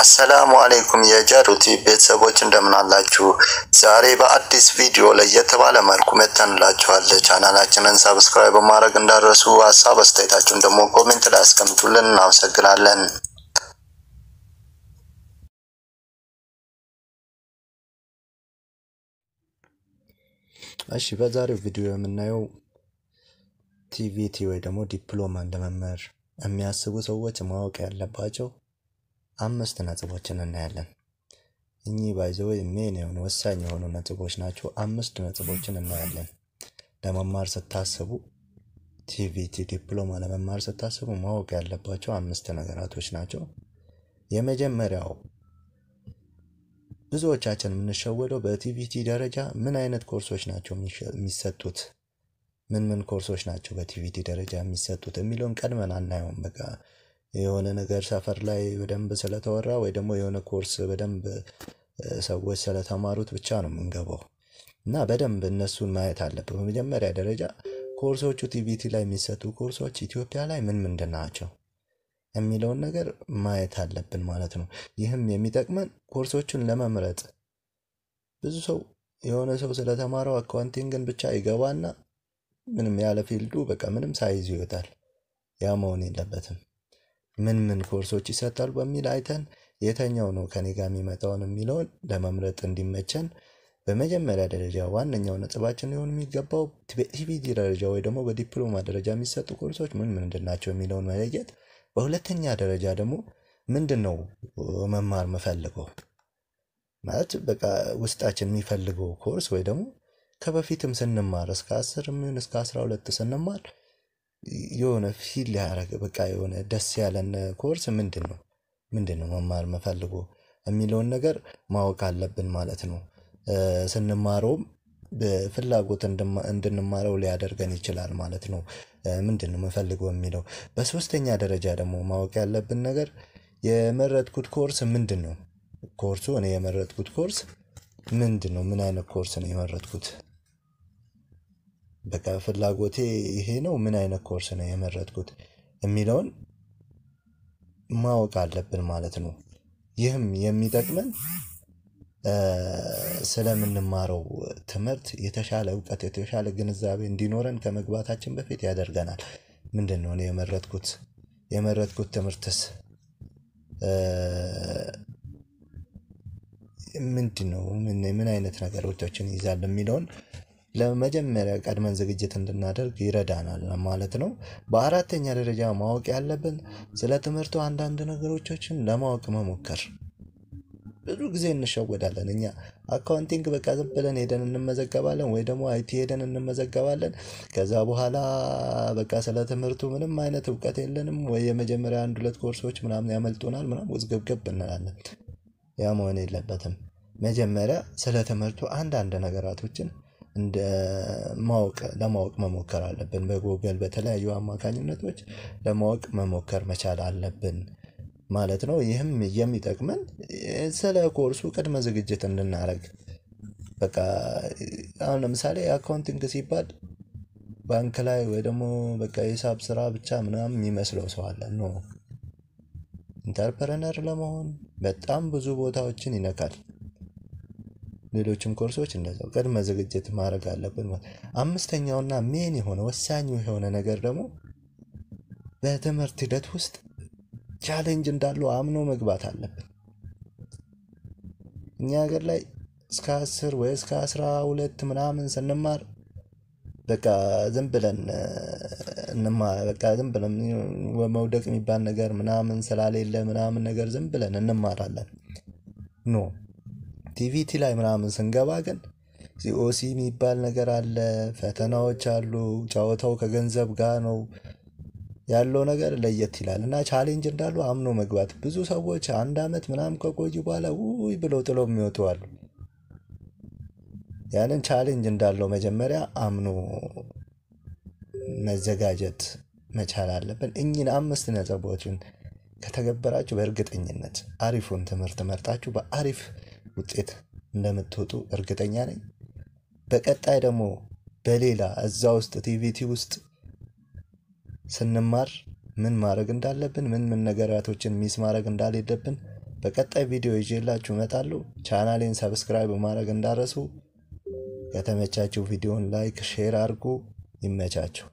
አሰላሙ አሌይኩም የጃሩቲ ቤተሰቦች እንደምን አላችሁ? ዛሬ በአዲስ ቪዲዮ ለየት ባለ መልኩ መተንላችኋል። ቻናላችንን ሰብስክራይብ በማድረግ እንዳረሱ፣ ሀሳብ አስተያየታችሁን ደግሞ ኮሜንት ላይ አስቀምጡልን። እናመሰግናለን። እሺ በዛሬው ቪዲዮ የምናየው ቲቪቲ ወይ ደግሞ ዲፕሎማ እንደመምህር የሚያስቡ ሰዎች ማወቅ ያለባቸው አምስት ነጥቦችን እናያለን። እኚህ ባይዘው ዘ ሜን የሆኑ ወሳኝ የሆኑ ነጥቦች ናቸው። አምስት ነጥቦችን እናያለን። ለመማር ስታስቡ ቲቪቲ ዲፕሎማ ለመማር ስታስቡ ማወቅ ያለባቸው አምስት ነገራቶች ናቸው። የመጀመሪያው ብዙዎቻችን የምንሸወደው በቲቪቲ ደረጃ ምን አይነት ኮርሶች ናቸው የሚሰጡት፣ ምን ምን ኮርሶች ናቸው በቲቪቲ ደረጃ የሚሰጡት የሚለውን ቀድመን አናየውም በቃ የሆነ ነገር ሰፈር ላይ በደንብ ስለተወራ ወይ ደግሞ የሆነ ኮርስ በደንብ ሰዎች ስለተማሩት ብቻ ነው የምንገባው። እና በደንብ እነሱን ማየት አለብን። በመጀመሪያ ደረጃ ኮርሶቹ ቲቪቲ ላይ የሚሰጡ ኮርሶች ኢትዮጵያ ላይ ምን ምንድን ናቸው የሚለውን ነገር ማየት አለብን ማለት ነው። ይህም የሚጠቅመን ኮርሶቹን ለመምረጥ ብዙ ሰው የሆነ ሰው ስለተማረው አካውንቲንግን ብቻ ይገባና ምንም ያለ ፊልዱ በቃ ምንም ሳይዝ ይወጣል። ያ መሆን የለበትም። ምን ምን ኮርሶች ይሰጣል በሚል አይተን የተኛው ነው ከኔ ጋር የሚመጣውን የሚለውን ለመምረጥ እንዲመቸን በመጀመሪያ ደረጃ ዋነኛው ነጥባችን ሊሆን የሚገባው በኢቢዲ ደረጃ ወይ ደግሞ በዲፕሎማ ደረጃ የሚሰጡ ኮርሶች ምን ምንድን ናቸው የሚለውን መለየት፣ በሁለተኛ ደረጃ ደግሞ ምንድን ነው መማር የምፈልገው ማለት በቃ ውስጣችን የሚፈልገው ኮርስ ወይ ደግሞ ከበፊትም ስንማር እስከ አስር የሚሆን እስከ አስራ ሁለት ስንማር የሆነ ፊል ሊያደርግ በቃ የሆነ ደስ ያለን ኮርስ ምንድን ነው ምንድን ነው መማር መፈልጎ የሚለውን ነገር ማወቅ አለብን ማለት ነው። ስንማረውም በፍላጎት እንድንማረው ሊያደርገን ይችላል ማለት ነው። ምንድን ነው መፈልጎ የሚለው በሶስተኛ ደረጃ ደግሞ ማወቅ ያለብን ነገር የመረጥኩት ኮርስ ምንድን ነው? ኮርሱ እኔ የመረጥኩት ኮርስ ምንድን ነው? ምን አይነት ኮርስ ነው የመረጥኩት በቃ ፍላጎቴ ይሄ ነው፣ ምን አይነት ኮርስ ነው የመረጥኩት የሚለውን ማወቅ አለብን ማለት ነው። ይህም የሚጠቅመን ስለምንማረው ትምህርት የተሻለ እውቀት የተሻለ ግንዛቤ እንዲኖረን ከመግባታችን በፊት ያደርገናል። ምንድን ነው የመረጥኩት የመረጥኩት ትምህርትስ ምንድን ነው? ምን አይነት ነገሮቻችን ይዛል የሚለውን ለመጀመሪያ ቀድመን ዝግጅት እንድናደርግ ይረዳናል ማለት ነው። በአራተኛ ደረጃ ማወቅ ያለብን ስለ ትምህርቱ አንዳንድ ነገሮችን ለማወቅ መሞከር። ብዙ ጊዜ እንሸወዳለን። እኛ አካውንቲንግ በቃ ዝም ብለን ሄደን እንመዘገባለን፣ ወይ ደግሞ አይቲ ሄደን እንመዘገባለን። ከዛ በኋላ በቃ ስለ ትምህርቱ ምንም አይነት እውቀት የለንም፣ ወይ የመጀመሪያ አንድ ሁለት ኮርሶች ምናምን ያመልጡናል፣ ምናምን ውዝግብግብ እንላለን። ያ መሆን የለበትም። መጀመሪያ ስለ ትምህርቱ አንዳንድ ነገራቶችን እንደ ማወቅ ለማወቅ መሞከር አለብን በጎግል በተለያዩ አማካኝነቶች ለማወቅ መሞከር መቻል አለብን ማለት ነው። ይህም የሚጠቅመን ስለ ኮርሱ ቅድመ ዝግጅት እንድናደርግ በቃ አሁን ለምሳሌ አካውንቲንግ ሲባል ባንክ ላይ ወይ ደግሞ በቃ የሂሳብ ስራ ብቻ ምናም የሚመስለው ሰው አለ። ኖ ኢንተርፕረነር ለመሆን በጣም ብዙ ቦታዎችን ይነካል። ሌሎችም ኮርሶች እንደዛው ቅድመ ዝግጅት ማድረግ አለብን። አምስተኛውና ሜን የሆነ ወሳኙ የሆነ ነገር ደግሞ በትምህርት ሂደት ውስጥ ቻሌንጅ እንዳለው አምኖ መግባት አለብን። እኛ ሀገር ላይ እስከ አስር ወይ እስከ አስራ ሁለት ምናምን ስንማር በቃ ዝም ብለን በቃ ዝም ብለን መውደቅ የሚባል ነገር ምናምን ስላሌለ ምናምን ነገር ዝም ብለን እንማራለን ኖ አክቲቪቲ ላይ ምናምን ስንገባ ግን ኦሲ የሚባል ነገር አለ፣ ፈተናዎች አሉ። ጨዋታው ከገንዘብ ጋር ነው ያለው ነገር ለየት ይላል እና ቻሌንጅ እንዳሉ አምኖ መግባት። ብዙ ሰዎች አንድ አመት ምናምን ከቆዩ በኋላ ውይ ብለው ጥለው የሚወጡ አሉ። ያንን ቻሌንጅ እንዳለው መጀመሪያ አምኖ መዘጋጀት መቻል አለብን። እኚህን አምስት ነጥቦችን ከተገበራችሁ በእርግጠኝነት አሪፉን ትምህርት መርጣችሁ በአሪፍ ውጤት እንደምትወጡ እርግጠኛ ነኝ። በቀጣይ ደግሞ በሌላ እዛ ውስጥ ቲቪቲ ውስጥ ስንማር ምን ማድረግ እንዳለብን ምን ምን ነገራቶችን ሚስ ማድረግ እንዳሌለብን በቀጣይ ቪዲዮ ይዤላችሁ እመጣለሁ። ቻናሌን ሰብስክራይብ ማድረግ እንዳረሱ። ከተመቻችሁ ቪዲዮን ላይክ፣ ሼር አድርጉ። ይመቻችሁ።